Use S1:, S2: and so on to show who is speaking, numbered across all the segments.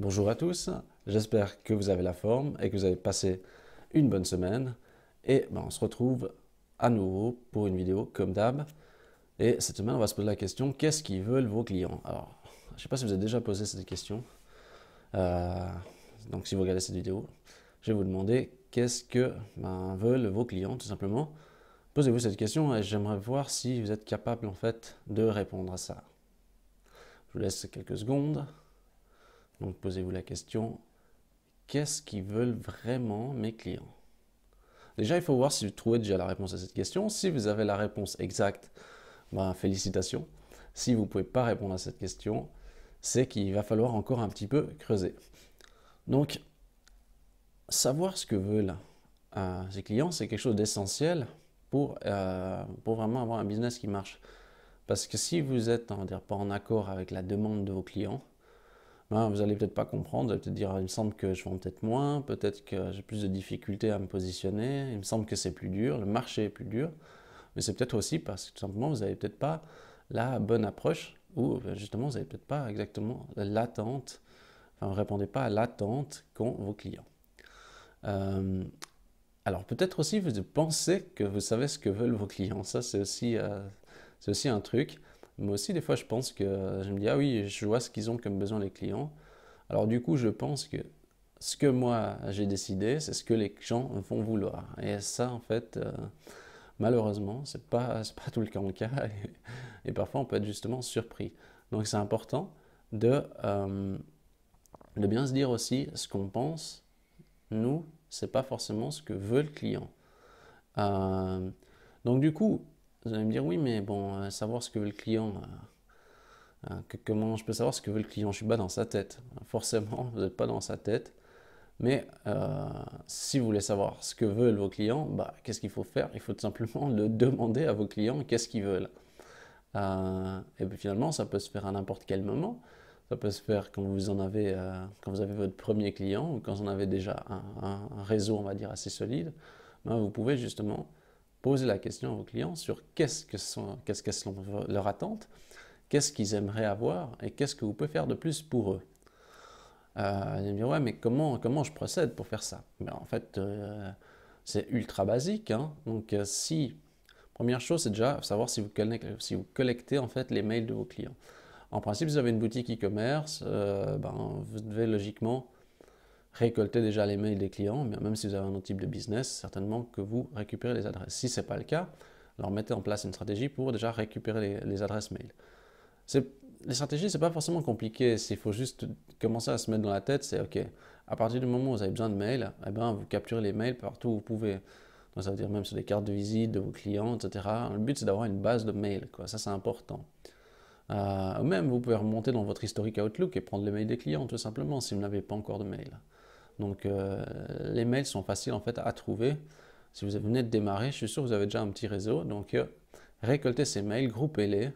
S1: Bonjour à tous, j'espère que vous avez la forme et que vous avez passé une bonne semaine. Et ben, on se retrouve à nouveau pour une vidéo comme d'hab. Et cette semaine, on va se poser la question, qu'est-ce qu'ils veulent vos clients Alors, je ne sais pas si vous avez déjà posé cette question. Euh, donc si vous regardez cette vidéo, je vais vous demander qu'est-ce que ben, veulent vos clients tout simplement. Posez-vous cette question et j'aimerais voir si vous êtes capable en fait de répondre à ça. Je vous laisse quelques secondes. Donc posez-vous la question, qu'est-ce qu'ils veulent vraiment mes clients Déjà, il faut voir si vous trouvez déjà la réponse à cette question. Si vous avez la réponse exacte, ben, félicitations. Si vous ne pouvez pas répondre à cette question, c'est qu'il va falloir encore un petit peu creuser. Donc, savoir ce que veulent euh, ces clients, c'est quelque chose d'essentiel euh, pour, vraiment avoir un business qui marche. Parce que si vous êtes, pas en accord avec la demande de vos clients, Hein, vous allez peut-être pas comprendre, vous allez peut-être dire, ah, il me semble que je vends peut-être moins, peut-être que j'ai plus de difficultés à me positionner, il me semble que c'est plus dur, le marché est plus dur, mais c'est peut-être aussi parce que tout simplement, vous n'avez peut-être pas la bonne approche, ou euh, justement, vous n'avez peut-être pas exactement l'attente, enfin, vous répondez pas à l'attente qu'ont vos clients. Euh, alors peut-être aussi vous pensez que vous savez ce que veulent vos clients, ça c'est aussi euh, un truc. Moi aussi, des fois, je pense que je me dis, ah oui, je vois ce qu'ils ont comme besoin les clients. Alors du coup, je pense que ce que moi j'ai décidé, c'est ce que les gens vont vouloir. Et ça, en fait, euh, malheureusement, c'est pas pas tout le cas En cas. Et, parfois, on peut être justement surpris. Donc, c'est important de euh, de bien se dire aussi ce qu'on pense. Nous, c'est pas forcément ce que veut le client. Euh, donc, du coup, vous allez me dire, oui, mais bon, euh, savoir ce que veut le client, euh, euh, comment je peux savoir ce que veut le client Je suis pas dans sa tête. Forcément, vous n'êtes pas dans sa tête. Mais si vous voulez savoir ce que veulent vos clients, bah, qu'est-ce qu'il faut faire Il faut tout simplement le demander à vos clients qu'est-ce qu'ils veulent. et puis finalement, ça peut se faire à n'importe quel moment. Ça peut se faire quand vous en avez, quand vous avez votre premier client ou quand vous en avez déjà un, réseau, on va dire, assez solide. Ben, vous pouvez justement Posez la question à vos clients sur qu'est-ce que sont, qu'est-ce que leur attentes, qu'est-ce qu'ils aimeraient avoir et qu'est-ce que vous pouvez faire de plus pour eux. Euh, ils me disent, ouais, mais comment, comment je procède pour faire ça mais ben, En fait, euh, c'est ultra basique. Hein. Donc, euh, si, première chose, c'est déjà savoir si vous, si vous collectez en fait les mails de vos clients. En principe, si vous avez une boutique e-commerce, ben, vous devez logiquement récoltez déjà les mails des clients, même si vous avez un autre type de business, certainement que vous récupérez les adresses. Si ce n'est pas le cas, alors mettez en place une stratégie pour déjà récupérer les, adresses mail. Les stratégies, ce n'est pas forcément compliqué, il faut juste commencer à se mettre dans la tête, c'est OK, à partir du moment où vous avez besoin de mails, eh ben, vous capturez les mails partout où vous pouvez. ça veut dire même sur les cartes de visite de vos clients, etc. Le but, c'est d'avoir une base de mails, quoi. ça c'est important. Euh, même, vous pouvez remonter dans votre historique Outlook et prendre les mails des clients, tout simplement, si vous n'avez pas encore de mails donc euh, les mails sont faciles en fait à trouver. Si vous venez de démarrer, je suis sûr que vous avez déjà un petit réseau. Donc euh, récoltez ces mails, groupez-les,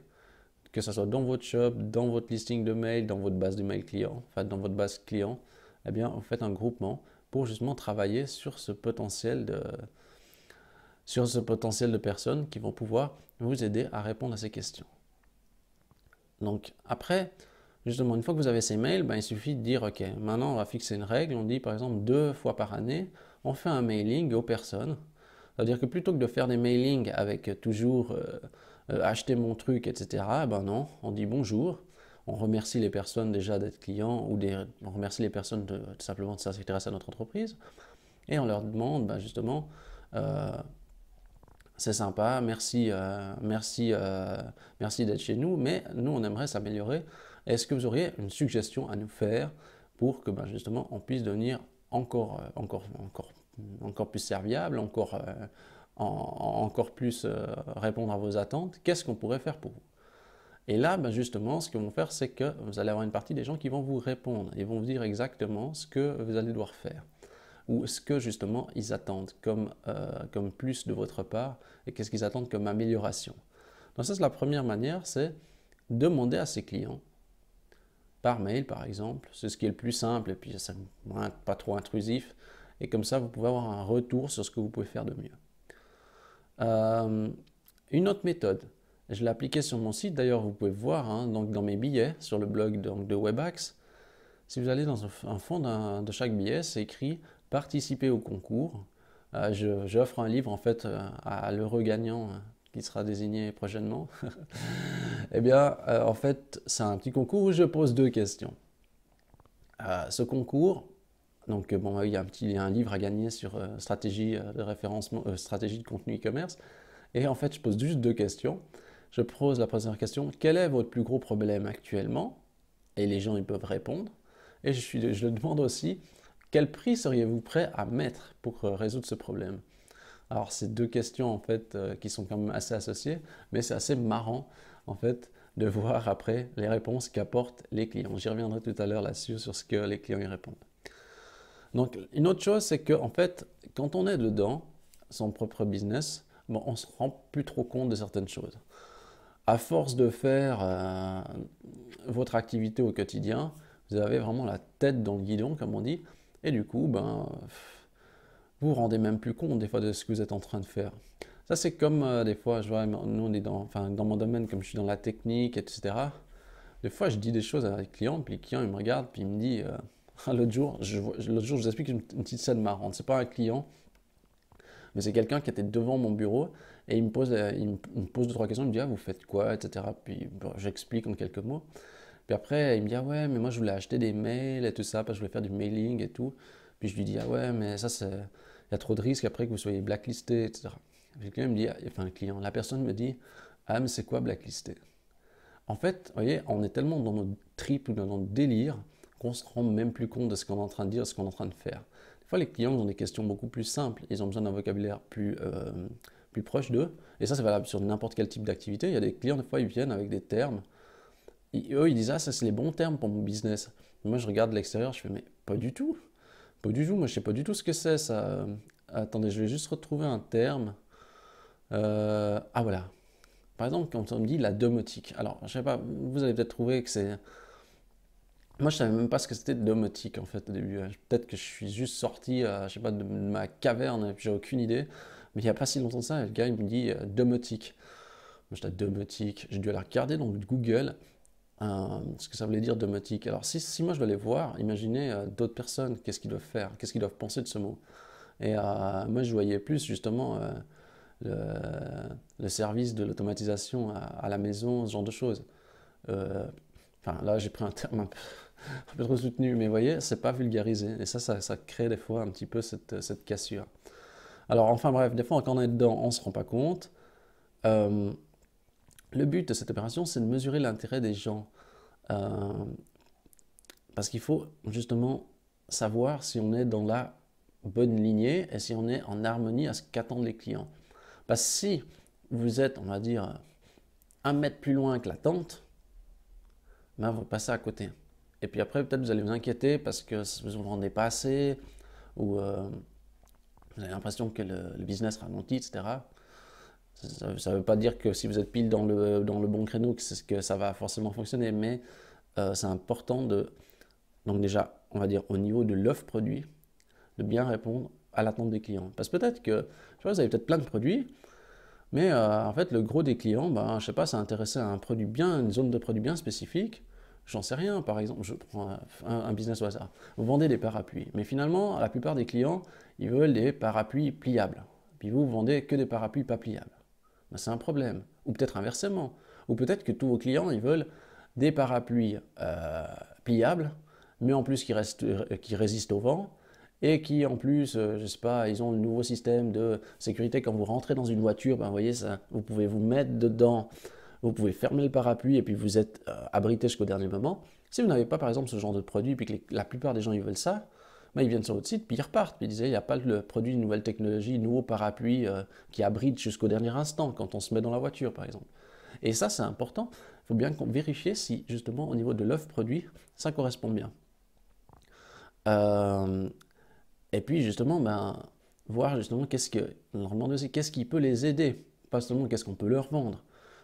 S1: que ce soit dans votre shop, dans votre listing de mails, dans votre base de mails client, enfin dans votre base client, eh bien vous faites un groupement pour justement travailler sur ce potentiel de sur ce potentiel de personnes qui vont pouvoir vous aider à répondre à ces questions. Donc après, Justement, une fois que vous avez ces mails, ben, il suffit de dire, OK, maintenant on va fixer une règle, on dit par exemple deux fois par année, on fait un mailing aux personnes. C'est-à-dire que plutôt que de faire des mailings avec euh, toujours euh, euh, acheter mon truc, etc., ben non, on dit bonjour, on remercie les personnes déjà d'être clients ou on remercie les personnes de, simplement de s'intéresser à notre entreprise et on leur demande ben justement c'est sympa, merci, merci, merci d'être chez nous, mais nous on aimerait s'améliorer est-ce que vous auriez une suggestion à nous faire pour que ben, justement on puisse devenir encore, euh, encore, encore, encore plus serviable, encore, euh, encore plus euh, répondre à vos attentes Qu'est-ce qu'on pourrait faire pour vous et là, ben, justement, ce qu'ils vont faire, c'est que vous allez avoir une partie des gens qui vont vous répondre. Ils vont vous dire exactement ce que vous allez devoir faire ou ce que justement ils attendent comme, comme plus de votre part et qu'est-ce qu'ils attendent comme amélioration. Donc ça, c'est la première manière, c'est demander à ses clients par mail, par exemple. C'est ce qui est le plus simple et puis c'est pas trop intrusif. Et comme ça, vous pouvez avoir un retour sur ce que vous pouvez faire de mieux. Euh, une autre méthode, je l'ai appliquée sur mon site. D'ailleurs, vous pouvez voir hein, donc dans mes billets sur le blog donc, de Webax. Si vous allez dans un fond de chaque billet, c'est écrit participer au concours. Euh, j'offre un livre en fait euh, à l'heureux gagnant hein, qui sera désigné prochainement, eh bien, euh, en fait, c'est un petit concours où je pose deux questions. Euh, ce concours, donc, euh, bon, il y a un livre à gagner sur stratégie de référencement, stratégie de contenu e-commerce. Et en fait, je pose juste deux questions. Je pose la première question quel est votre plus gros problème actuellement Et les gens, ils peuvent répondre. Et je, je demande aussi quel prix seriez-vous prêt à mettre pour résoudre ce problème alors, c'est deux questions en fait euh, qui sont quand même assez associées, mais c'est assez marrant en fait de voir après les réponses qu'apportent les clients. J'y reviendrai tout à l'heure là-dessus sur ce que les clients y répondent. Donc, une autre chose, c'est que en fait, quand on est dedans, son propre business, bon, on se rend plus trop compte de certaines choses. À force de faire euh, votre activité au quotidien, vous avez vraiment la tête dans le guidon, comme on dit, et du coup, ben vous vous rendez même plus compte des fois de ce que vous êtes en train de faire. Ça, c'est comme euh, des fois, je vois, nous, on est dans, enfin, dans mon domaine, comme je suis dans la technique, etc. Des fois, je dis des choses à un clients, puis le client, il me regarde, puis il me dit, euh, l'autre jour, je, jour, je vous explique une, petite scène marrante. C'est pas un client, mais c'est quelqu'un qui était devant mon bureau et il me pose, euh, il me, pose deux, trois questions. Il me dit, ah, vous faites quoi, etc. Puis j'explique en quelques mots. Puis après, il me dit, ah ouais, mais moi, je voulais acheter des mails et tout ça, parce que je voulais faire du mailing et tout. Puis je lui dis, ah ouais, mais ça, c'est il y a trop de risques après que vous soyez blacklisté, etc. Quelqu'un me dit, enfin le client, la personne me dit, ah mais c'est quoi blacklisté En fait, vous voyez, on est tellement dans notre trip ou dans notre délire qu'on se rend même plus compte de ce qu'on est en train de dire, de ce qu'on est en train de faire. Des fois, les clients ont des questions beaucoup plus simples, ils ont besoin d'un vocabulaire plus, euh, plus proche d'eux, et ça c'est valable sur n'importe quel type d'activité. Il y a des clients, des fois, ils viennent avec des termes, et eux, ils disent, ah ça c'est les bons termes pour mon business. moi, je regarde de l'extérieur, je fais, mais pas du tout pas du tout, moi je sais pas du tout ce que c'est ça. Attendez, je vais juste retrouver un terme. Euh, ah voilà. Par exemple, quand on me dit la domotique. Alors, je sais pas, vous allez peut-être trouver que c'est. Moi, je savais même pas ce que c'était domotique en fait au début. Peut-être que je suis juste sorti, euh, je sais pas, de ma caverne et j'ai aucune idée. Mais il n'y a pas si longtemps que ça, le gars il me dit euh, domotique. Moi, j'étais domotique. J'ai dû aller regarder dans Google ce que ça voulait dire domotique. Alors si, moi je dois les voir, imaginez euh, d'autres personnes, qu'est-ce qu'ils doivent faire, qu'est-ce qu'ils doivent penser de ce mot. Et euh, moi je voyais plus justement euh, le, service de l'automatisation à, la maison, ce genre de choses. Enfin là j'ai pris un terme un peu, trop soutenu, mais vous voyez, c'est pas vulgarisé. Et ça, ça, crée des fois un petit peu cette, cette, cassure. Alors enfin bref, des fois quand on est dedans, on se rend pas compte. Le but de cette opération, c'est de mesurer l'intérêt des gens. Euh, parce qu'il faut justement savoir si on est dans la bonne lignée et si on est en harmonie à ce qu'attendent les clients. Parce que si vous êtes, on va dire, un mètre plus loin que l'attente, ben vous passez à côté. Et puis après, peut-être vous allez vous inquiéter parce que vous ne rendez pas assez ou euh, vous avez l'impression que le business ralentit, etc. Ça ne veut pas dire que si vous êtes pile dans le, dans le bon créneau, que, ça va forcément fonctionner, mais euh, c'est important de, donc déjà, on va dire au niveau de l'offre produit, de bien répondre à l'attente des clients. Parce que peut-être que, tu vois, vous avez peut-être plein de produits, mais euh, en fait, le gros des clients, ben, je sais pas, ça intéressait à un produit bien, une zone de produit bien spécifique. J'en sais rien, par exemple, je prends un, business au hasard. Vous vendez des parapluies, mais finalement, la plupart des clients, ils veulent des parapluies pliables. Puis vous, vous vendez que des parapluies pas pliables. Ben, c'est un problème. Ou peut-être inversement. Ou peut-être que tous vos clients, ils veulent des parapluies euh, pliables, mais en plus qui, restent, euh, qui, résistent au vent, et qui en plus, euh, je sais pas, ils ont le nouveau système de sécurité. Quand vous rentrez dans une voiture, ben, vous voyez ça, vous pouvez vous mettre dedans, vous pouvez fermer le parapluie, et puis vous êtes abrité jusqu'au dernier moment. Si vous n'avez pas par exemple ce genre de produit, puis que la plupart des gens ils veulent ça, bah, ils viennent sur votre site, puis ils repartent. Puis ils disaient, il n'y a pas le produit, une nouvelle technologie, nouveau parapluie euh, qui abrite jusqu'au dernier instant quand on se met dans la voiture, par exemple. Et ça, c'est important. Il faut bien vérifier si, justement, au niveau de l'offre produit, ça correspond bien. Euh, et puis, justement, ben, voir justement qu'est-ce que, qu'est-ce qui peut les aider, pas seulement qu'est-ce qu'on peut leur vendre.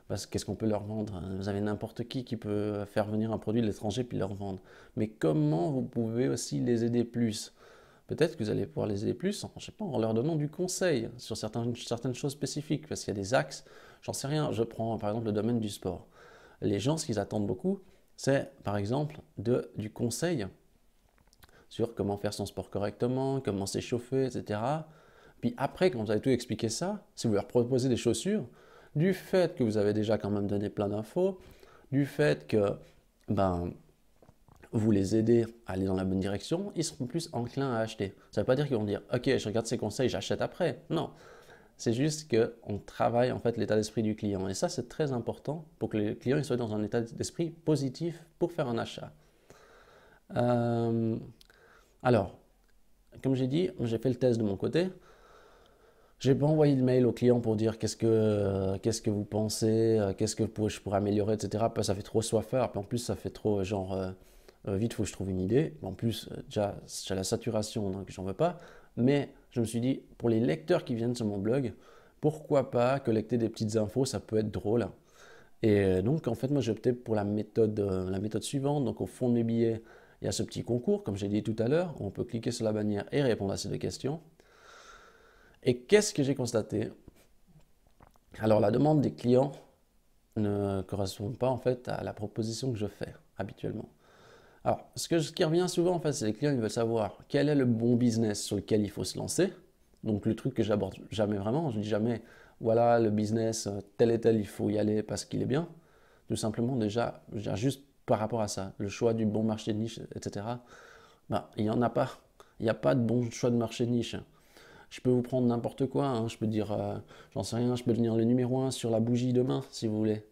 S1: Parce qu'est-ce qu'on peut leur vendre hein? Vous avez n'importe qui qui peut faire venir un produit de l'étranger puis leur vendre. Mais comment vous pouvez aussi les aider plus Peut-être que vous allez pouvoir les aider plus en, je sais pas, en leur donnant du conseil sur certaines, choses spécifiques, parce qu'il y a des axes, j'en sais rien. Je prends par exemple le domaine du sport. Les gens, ce qu'ils attendent beaucoup, c'est par exemple de, du conseil sur comment faire son sport correctement, comment s'échauffer, etc. Puis après, quand vous avez tout expliqué ça, si vous leur proposez des chaussures, du fait que vous avez déjà quand même donné plein d'infos, du fait que ben, vous les aidez à aller dans la bonne direction, ils seront plus enclins à acheter. Ça ne veut pas dire qu'ils vont dire Ok, je regarde ces conseils, j'achète après. Non. C'est juste qu'on travaille en fait l'état d'esprit du client. Et ça, c'est très important pour que le client soit dans un état d'esprit positif pour faire un achat. Euh, alors, comme j'ai dit, j'ai fait le test de mon côté. J'ai pas envoyé de mail au client pour dire qu'est-ce que, euh, qu'est-ce que vous pensez, euh, qu'est-ce que je pourrais améliorer, etc. ça fait trop soifard. Puis en plus, ça fait trop genre euh, vite, faut que je trouve une idée. En plus, déjà, j'ai la saturation, donc j'en veux pas. Mais je me suis dit, pour les lecteurs qui viennent sur mon blog, pourquoi pas collecter des petites infos, ça peut être drôle. Et donc, en fait, moi, j'ai opté pour la méthode, la méthode suivante. Donc, au fond de mes billets, il y a ce petit concours, comme j'ai dit tout à l'heure, on peut cliquer sur la bannière et répondre à ces deux questions. Et qu'est-ce que j'ai constaté Alors la demande des clients ne correspond pas en fait à la proposition que je fais habituellement. Alors ce, qui revient souvent en fait, c'est les clients ils veulent savoir quel est le bon business sur lequel il faut se lancer. Donc le truc que j'aborde jamais vraiment, je dis jamais voilà le business euh, tel et tel il faut y aller parce qu'il est bien. Tout simplement déjà, juste par rapport à ça, le choix du bon marché de niche, etc. Bah, il n'y en a pas. Il n'y a pas de bon choix de marché de niche. Je peux vous prendre n'importe quoi. Hein. Je peux dire, euh, j'en sais rien, je peux devenir le numéro un sur la bougie demain, si vous voulez.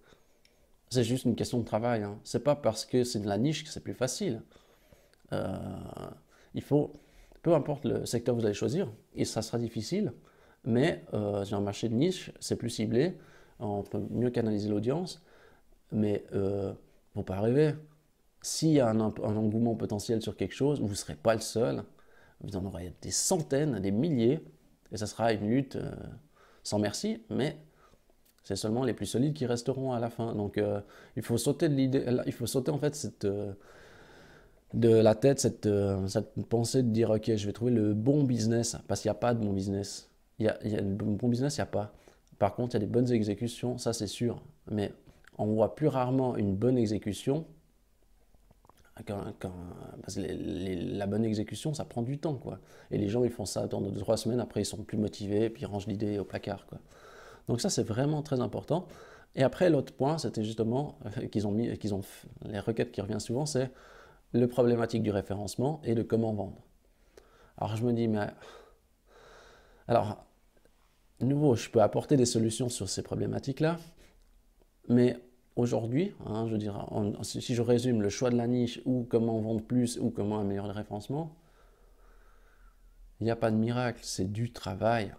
S1: C'est juste une question de travail. Hein. C'est pas parce que c'est de la niche que c'est plus facile. Euh, il faut, peu importe le secteur que vous allez choisir, et ça sera difficile, mais euh, sur un marché de niche, c'est plus ciblé, on peut mieux canaliser l'audience, mais euh, faut pas rêver. S'il y a un, un, engouement potentiel sur quelque chose, vous ne serez pas le seul. Vous en aurez des centaines, des milliers, et ça sera une lutte euh, sans merci, mais c'est seulement les plus solides qui resteront à la fin. Donc euh, il faut sauter de l'idée, il faut sauter en fait cette, euh, de la tête cette, pensée de dire ok, je vais trouver le bon business, parce qu'il n'y a pas de bon business. Il y a, il bon business, il n'y a pas. Par contre, il y a des bonnes exécutions, ça c'est sûr, mais on voit plus rarement une bonne exécution la bonne exécution, ça prend du temps, quoi. Et les gens, ils font ça pendant deux trois semaines, après, ils sont plus motivés, puis ils rangent l'idée au placard, quoi. Donc ça, c'est vraiment très important. Et après, l'autre point, c'était justement euh, qu'ils ont mis, qu'ils ont les requêtes qui reviennent souvent, c'est le problématique du référencement et de comment vendre. Alors je me dis, mais alors, nouveau, je peux apporter des solutions sur ces problématiques-là, mais aujourd'hui, hein, je dirais, si je résume le choix de la niche ou comment vendre plus ou comment améliorer le référencement, il n'y a pas de miracle, c'est du travail.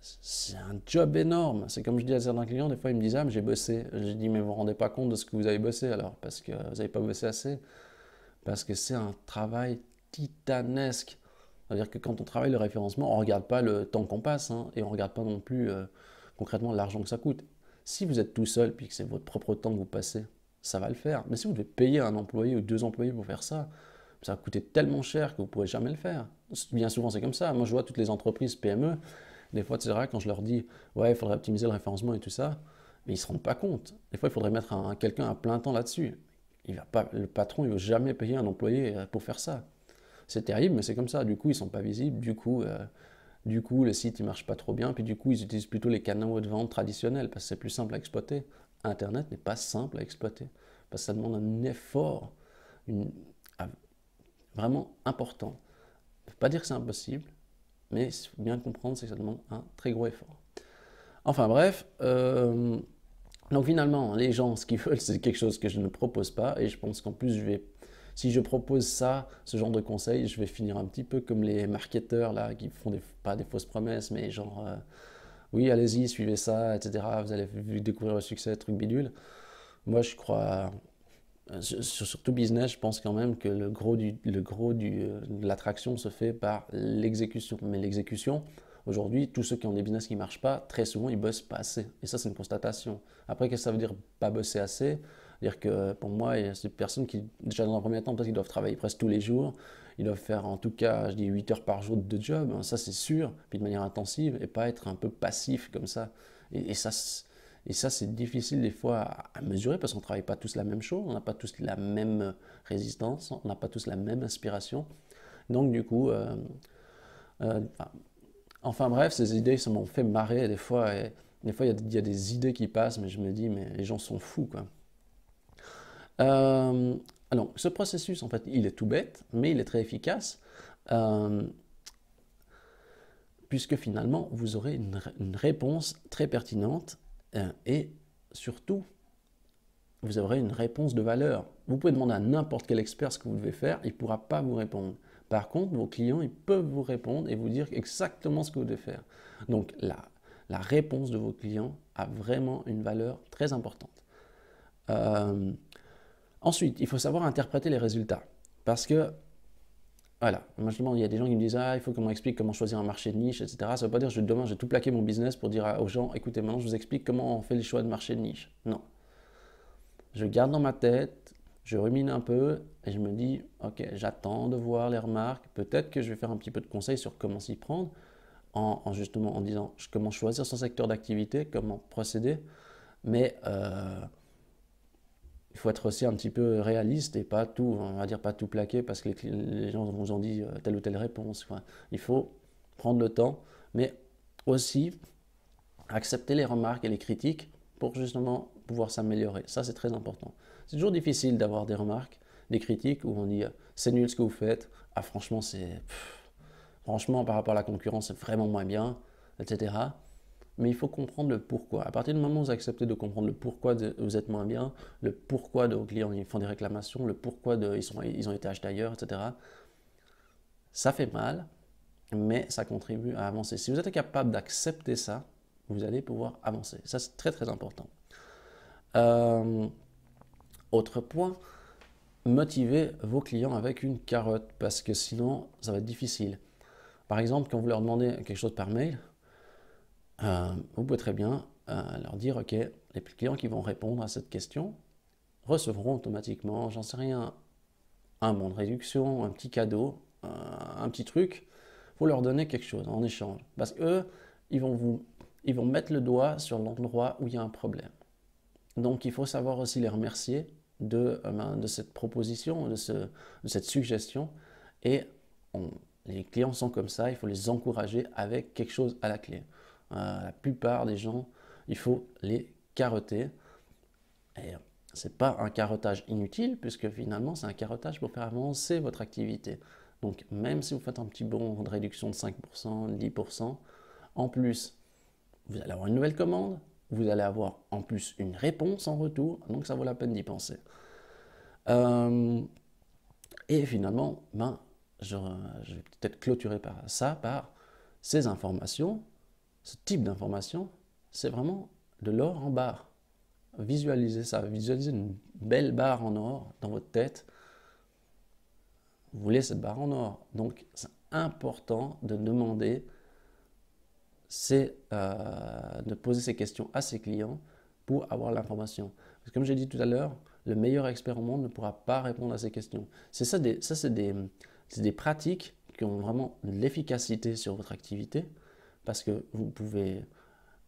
S1: C'est un job énorme. C'est comme je dis à certains clients, des fois ils me disent Ah, mais j'ai bossé. Je dis, Mais vous ne vous rendez pas compte de ce que vous avez bossé alors, parce que vous n'avez pas bossé assez. Parce que c'est un travail titanesque. C'est-à-dire que quand on travaille le référencement, on ne regarde pas le temps qu'on passe hein, et on ne regarde pas non plus euh, concrètement l'argent que ça coûte. Si vous êtes tout seul puis que c'est votre propre temps que vous passez, ça va le faire. Mais si vous devez payer un employé ou deux employés pour faire ça, ça va coûter tellement cher que vous ne pourrez jamais le faire. Bien souvent, c'est comme ça. Moi, je vois toutes les entreprises PME, des fois, etc., quand je leur dis, ouais, il faudrait optimiser le référencement et tout ça, mais ils ne se rendent pas compte. Des fois, il faudrait mettre quelqu'un à plein temps là-dessus. Il va pas, le patron, il ne veut jamais payer un employé euh, pour faire ça. C'est terrible, mais c'est comme ça. Du coup, ils ne sont pas visibles. Du coup, euh, du coup, le site, il marche pas trop bien. Puis du coup, ils utilisent plutôt les canaux de vente traditionnels parce que c'est plus simple à exploiter. Internet n'est pas simple à exploiter parce que ça demande un effort ah, vraiment important. Je ne veux pas dire que c'est impossible, mais il faut bien comprendre, que ça demande un très gros effort. Enfin bref, euh, donc finalement, les gens, ce qu'ils veulent, c'est quelque chose que je ne propose pas, et je pense qu'en plus, je vais si je propose ça, ce genre de conseil, je vais finir un petit peu comme les marketeurs là, qui font pas des fausses promesses, mais genre euh, oui, allez-y, suivez ça, etc. Vous allez découvrir le succès, truc bidule. Moi, je crois, euh, surtout business, je pense quand même que le gros, du, le gros du, euh, de l'attraction se fait par l'exécution. Mais l'exécution, Aujourd'hui, tous ceux qui ont des business qui ne marchent pas, très souvent, ils bossent pas assez. Et ça, c'est une constatation. Après, qu'est-ce que ça veut dire pas bosser assez c'est-à-dire que pour moi, a ces personnes qui, déjà dans un premier temps, parce qu'ils doivent travailler presque tous les jours, ils doivent faire en tout cas, je dis 8 heures par jour de job, hein, ça c'est sûr, puis de manière intensive, et pas être un peu passif comme ça. Et, ça, et ça c'est difficile des fois à, mesurer parce qu'on ne travaille pas tous la même chose, on n'a pas tous la même résistance, on n'a pas tous la même inspiration. Donc du coup, euh, euh, ah, enfin bref, ces idées ça m'ont fait marrer des fois. Et, des fois, il y, a des idées qui passent, mais je me dis, mais les gens sont fous, quoi. Euh, alors, ce processus, en fait, il est tout bête, mais il est très efficace, euh, puisque finalement, vous aurez une, réponse très pertinente euh, et surtout, vous aurez une réponse de valeur. Vous pouvez demander à n'importe quel expert ce que vous devez faire, il ne pourra pas vous répondre. Par contre, vos clients, ils peuvent vous répondre et vous dire exactement ce que vous devez faire. Donc, la, réponse de vos clients a vraiment une valeur très importante. Ensuite, il faut savoir interpréter les résultats. Parce que, voilà, demande, il y a des gens qui me disent Ah, il faut qu'on m'explique comment choisir un marché de niche, etc. Ça ne veut pas dire que demain, je vais tout plaquer mon business pour dire aux gens Écoutez, maintenant, je vous explique comment on fait les choix de marché de niche. Non. Je garde dans ma tête, je rumine un peu et je me dis Ok, j'attends de voir les remarques. Peut-être que je vais faire un petit peu de conseils sur comment s'y prendre, en, justement en disant comment choisir son secteur d'activité, comment procéder. Mais. Euh, il faut être aussi un petit peu réaliste et pas tout, on va dire pas tout plaquer parce que les, gens vous ont dit euh, telle ou telle réponse. il faut prendre le temps, mais aussi accepter les remarques et les critiques pour justement pouvoir s'améliorer. Ça, c'est très important. C'est toujours difficile d'avoir des remarques, des critiques où on dit euh, c'est nul ce que vous faites, ah franchement, c'est. Franchement, par rapport à la concurrence, c'est vraiment moins bien, etc mais il faut comprendre le pourquoi. À partir du moment où vous acceptez de comprendre le pourquoi vous êtes moins bien, le pourquoi de vos clients font des réclamations, le pourquoi de, ils, sont, ils ont été achetés ailleurs, etc., ça fait mal, mais ça contribue à avancer. Si vous êtes capable d'accepter ça, vous allez pouvoir avancer. Ça, c'est très très important. Euh, autre point, motivez vos clients avec une carotte, parce que sinon, ça va être difficile. Par exemple, quand vous leur demandez quelque chose par mail, vous euh, pouvez très bien euh, leur dire, OK, les clients qui vont répondre à cette question recevront automatiquement, j'en sais rien, un bon de réduction, un petit cadeau, euh, un petit truc. faut leur donner quelque chose en échange. Parce qu'eux, ils vont vous ils vont mettre le doigt sur l'endroit où il y a un problème. Donc il faut savoir aussi les remercier de, ben, cette proposition, de, cette suggestion. Et les clients sont comme ça, il faut les encourager avec quelque chose à la clé. Euh, la plupart des gens, il faut les carotter. Et c'est pas un carottage inutile, puisque finalement, c'est un carottage pour faire avancer votre activité. Donc, même si vous faites un petit bon de réduction de 5%, 10%, en plus, vous allez avoir une nouvelle commande, vous allez avoir en plus une réponse en retour, donc ça vaut la peine d'y penser. Euh, et finalement, ben, je, je vais peut-être clôturer par ça par ces informations ce type d'information, c'est vraiment de l'or en barre. Visualisez ça, visualisez une belle barre en or dans votre tête. Vous voulez cette barre en or. Donc c'est important de demander, c'est euh, de poser ces questions à ses clients pour avoir l'information. Comme je comme j'ai dit tout à l'heure, le meilleur expert au monde ne pourra pas répondre à ces questions. C'est ça, ça c'est des, des pratiques qui ont vraiment de l'efficacité sur votre activité parce que vous pouvez,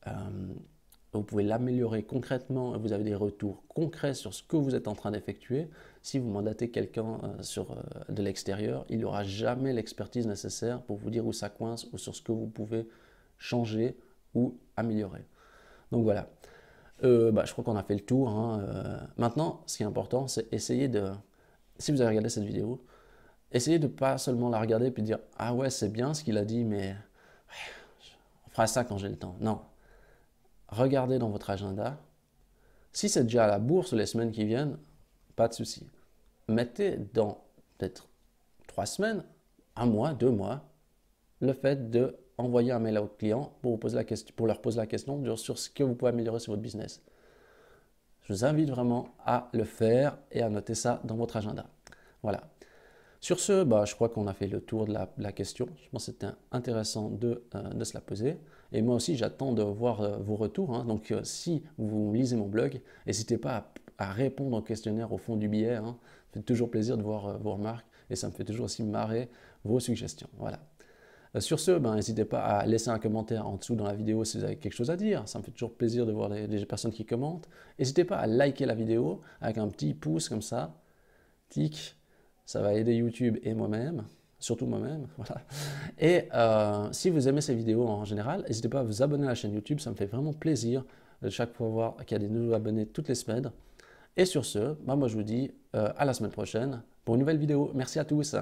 S1: euh, pouvez l'améliorer concrètement vous avez des retours concrets sur ce que vous êtes en train d'effectuer. Si vous mandatez quelqu'un euh, euh, de l'extérieur, il n'aura jamais l'expertise nécessaire pour vous dire où ça coince ou sur ce que vous pouvez changer ou améliorer. Donc voilà. Bah, je crois qu'on a fait le tour. Hein, maintenant, ce qui est important, c'est essayer de... Si vous avez regardé cette vidéo, essayez de ne pas seulement la regarder et puis dire Ah ouais, c'est bien ce qu'il a dit, mais ferai ça quand j'ai le temps. Non. Regardez dans votre agenda. Si c'est déjà à la bourse les semaines qui viennent, pas de souci. Mettez dans peut-être trois semaines, un mois, deux mois, le fait de envoyer un mail à votre client pour, vous poser la question, pour leur poser la question sur ce que vous pouvez améliorer sur votre business. Je vous invite vraiment à le faire et à noter ça dans votre agenda. Voilà. Sur ce, bah, je crois qu'on a fait le tour de la, question. Je pense que c'était intéressant euh, de, se la poser. Et moi aussi, j'attends de voir euh, vos retours. Hein. Donc, euh, si vous lisez mon blog, n'hésitez pas à, répondre au questionnaire au fond du billet. Hein. Ça fait toujours plaisir de voir vos remarques et ça me fait toujours aussi marrer vos suggestions. Voilà. Sur ce, bah, n'hésitez pas à laisser un commentaire en dessous dans la vidéo si vous avez quelque chose à dire. Ça me fait toujours plaisir de voir les, personnes qui commentent. N'hésitez pas à liker la vidéo avec un petit pouce comme ça. Tic, ça va aider YouTube et moi-même, surtout moi-même. Voilà. Et euh, si vous aimez ces vidéos en général, n'hésitez pas à vous abonner à la chaîne YouTube, ça me fait vraiment plaisir de chaque fois voir qu'il y a des nouveaux abonnés toutes les semaines. Et sur ce, bah, moi je vous dis euh, à la semaine prochaine pour une nouvelle vidéo. Merci à tous.